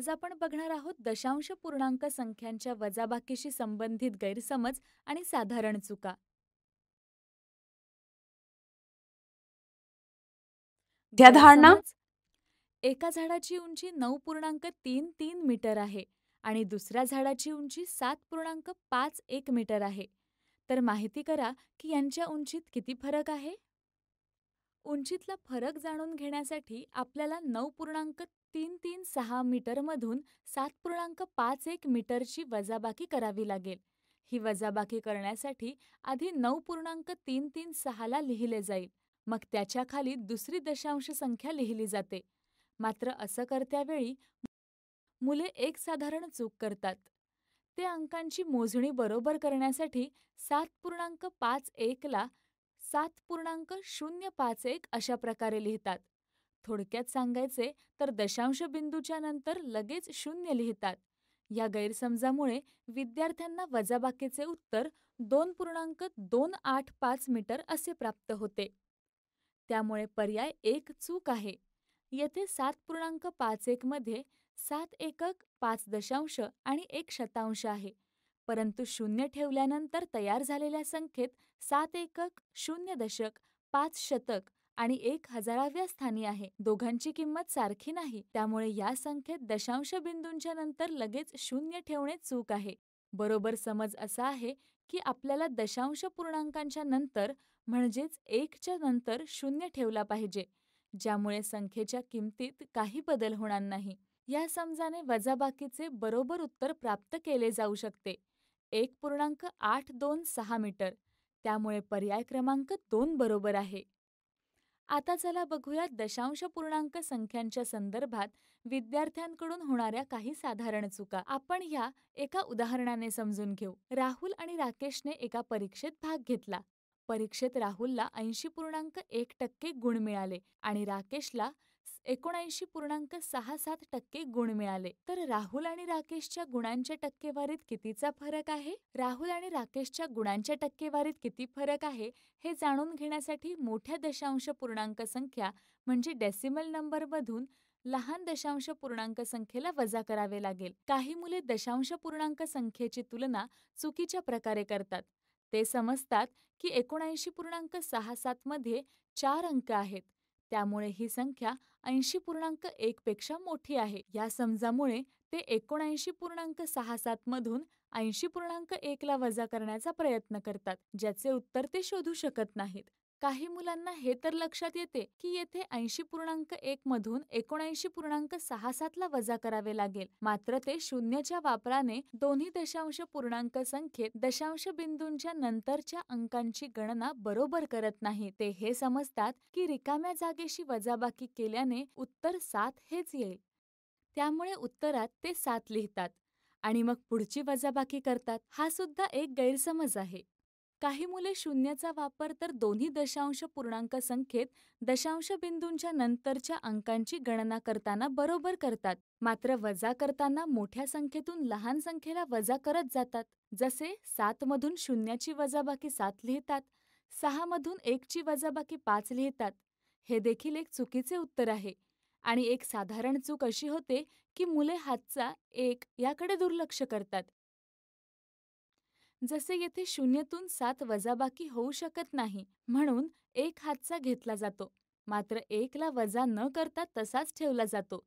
आज आपण बघणार आहोत दशांश पूर्णांक संख्यांच्या वजाबाकीशी संबंधित गैरसमज आणि साधारण चुका एका झाडाची उंची नऊ पूर्णांक तीन तीन मीटर आहे आणि दुसऱ्या झाडाची उंची सात पूर्णांक पाच एक मीटर आहे तर माहिती करा की यांच्या उंचीत किती फरक आहे उंचीतला फरक जाणून घेण्यासाठी आपल्याला नऊ पूर्णांक तीन तीन सहा मीटरमधून सात पूर्णांक पाच एक मीटरची वजाबाकी करावी लागेल ही वजाबाकी करण्यासाठी आधी नऊ पूर्णांक तीन तीन सहाला लिहिले जाईल मग त्याच्या खाली दुसरी दशांश संख्या लिहिली जाते मात्र असं करत्यावेळी मुले एक साधारण चूक करतात ते अंकांची मोजणी बरोबर करण्यासाठी सात पूर्णांक पाच एकला सात पूर्णांक शून्य पाच एक अशा प्रकारे लिहितात थोडक्यात सांगायचे तर दशांश बिंदूच्या नंतर लगेच शून्य लिहितात या गैरसमजामुळे विद्यार्थ्यांना वजाबाकीचे उत्तर दोन पूर्णांक दोन आठ पाच मीटर असे प्राप्त होते त्यामुळे पर्याय एक चूक आहे येथे सात पूर्णांक पाच एकमध्ये सात एकक पाच दशांश आणि एक शतांश आहे परंतु शून्य ठेवल्यानंतर तयार झालेल्या संख्येत सात एकक शून्य दशक पाच शतक आणि एक हजाराव्या स्थानी आहे दोघांची किंमत सारखी नाही त्यामुळे या संख्येत दशांश बिंदूंच्या नंतर लगेच शून्य ठेवणे चूक आहे बरोबर समज असा आहे की आपल्याला दशांश पूर्णांकांच्या नंतर म्हणजेच एकच्या नंतर शून्य ठेवला पाहिजे ज्यामुळे संख्येच्या किमतीत काही बदल होणार नाही या समजाने वजाबाकीचे बरोबर उत्तर प्राप्त केले जाऊ शकते एक पूर्णांक आठ दोन सहा मीटर त्यामुळे पर्याय क्रमांक दोन बरोबर आहे आता चला बघूया दशांश पूर्णांक संख्यांच्या संदर्भात विद्यार्थ्यांकडून होणाऱ्या काही साधारण चुका आपण ह्या एका उदाहरणाने समजून घेऊ राहुल आणि राकेशने एका परीक्षेत भाग घेतला परीक्षेत राहुलला ऐंशी पूर्णांक एक टक्के गुण मिळाले आणि राकेशला एकोणऐंशी पूर्णांक सहा सात टक्के गुण मिळाले तर राहुल आणि राकेशच्या गुणांच्या टक्केवारीत कितीचा फरक आहे राहुल आणि राकेशच्या गुणांच्या टक्केवारीत किती फरक आहे हे जाणून घेण्यासाठी मोठ्या दशांश पूर्णांक संख्या म्हणजे डेसिमल नंबरमधून लहान दशांश पूर्णांक संख्येला वजा करावे लागेल काही मुले दशांश पूर्णांक संख्येची तुलना चुकीच्या प्रकारे करतात ते समजतात की एकोणऐंशी पूर्णांक सहा सातमध्ये चार अंक आहेत त्यामुळे ही संख्या ऐंशी पूर्णांक एक पेक्षा मोठी आहे या समजामुळे ते एकोणऐंशी पूर्णांक सहा सात मधून ऐंशी पूर्णांक एकला वजा करण्याचा प्रयत्न करतात ज्याचे उत्तर ते शोधू शकत नाहीत काही मुलांना हे तर लक्षात येते की येथे ऐंशी पूर्णांक एक मधून एकोणऐंशी पूर्णांक सहा सातला वजा करावे लागेल मात्र ते शून्यच्या वापराने दोन्ही दशांश पूर्णांक संख्येत दशांश बिंदूंच्या नंतरच्या अंकांची गणना बरोबर करत नाही ते हे समजतात की रिकाम्या जागेशी वजाबाकी केल्याने उत्तर सात हेच येईल त्यामुळे उत्तरात ते सात लिहितात आणि मग पुढची वजाबाकी करतात हा सुद्धा एक गैरसमज आहे काही मुले शून्याचा वापर तर दोन्ही दशांश पूर्णांक संख्येत दशांश बिंदूंच्या नंतरच्या अंकांची गणना करताना बरोबर करतात मात्र वजा करताना मोठ्या संख्येतून लहान संख्येला वजा करत जातात जसे सातमधून शून्याची वजाबाकी सात लिहितात सहामधून एकची वजाबाकी पाच लिहितात हे देखील एक चुकीचे उत्तर आहे आणि एक साधारण चूक अशी होते की मुले हातचा एक याकडे दुर्लक्ष करतात जसे येथे शून्यतून सात वजाबाकी होऊ शकत नाही म्हणून एक हातचा घेतला जातो मात्र एकला वजा न करता तसाच ठेवला जातो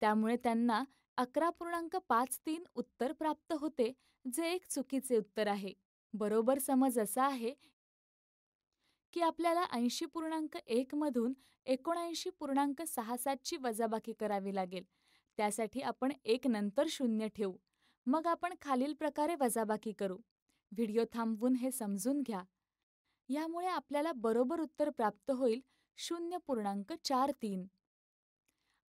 त्यामुळे त्यांना अकरा पूर्णांक पाच तीन उत्तर प्राप्त होते जे एक चुकीचे उत्तर आहे बरोबर समज असा आहे की आपल्याला ऐंशी पूर्णांक मधून एकोणऐंशी पूर्णांक सहा सातची वजाबाकी करावी लागेल त्यासाठी आपण एक नंतर शून्य ठेवू मग आपण खालील प्रकारे वजाबाकी करू व्हिडिओ थांबवून हे समजून घ्या यामुळे आपल्याला बरोबर उत्तर प्राप्त होईल शून्य पूर्णांक चार तीन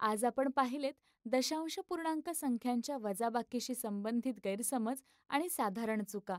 आज आपण पाहिलेत दशांश पूर्णांक संख्यांच्या वजाबाकीशी संबंधित गैरसमज आणि साधारण चुका